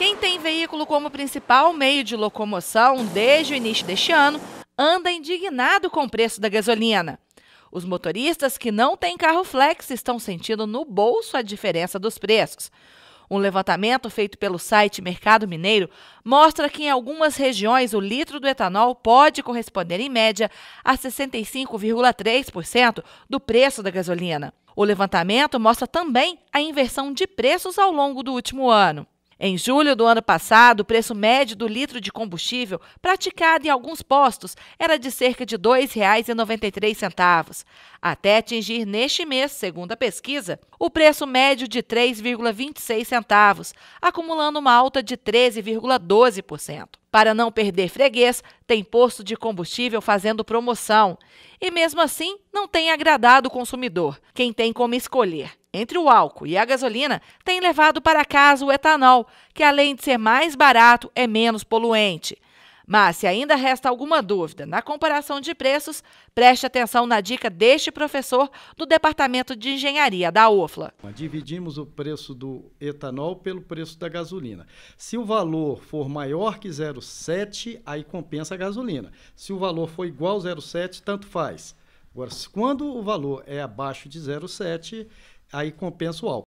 Quem tem veículo como principal meio de locomoção desde o início deste ano anda indignado com o preço da gasolina. Os motoristas que não têm carro flex estão sentindo no bolso a diferença dos preços. Um levantamento feito pelo site Mercado Mineiro mostra que em algumas regiões o litro do etanol pode corresponder, em média, a 65,3% do preço da gasolina. O levantamento mostra também a inversão de preços ao longo do último ano. Em julho do ano passado, o preço médio do litro de combustível praticado em alguns postos era de cerca de R$ 2,93. Até atingir neste mês, segundo a pesquisa, o preço médio de 3,26 centavos, acumulando uma alta de 13,12%. Para não perder freguês, tem posto de combustível fazendo promoção. E mesmo assim, não tem agradado o consumidor, quem tem como escolher entre o álcool e a gasolina, tem levado para casa o etanol, que além de ser mais barato, é menos poluente. Mas se ainda resta alguma dúvida na comparação de preços, preste atenção na dica deste professor do Departamento de Engenharia da UFLA. Dividimos o preço do etanol pelo preço da gasolina. Se o valor for maior que 0,7, aí compensa a gasolina. Se o valor for igual a 0,7, tanto faz. Agora, quando o valor é abaixo de 0,7, aí compensa o álcool.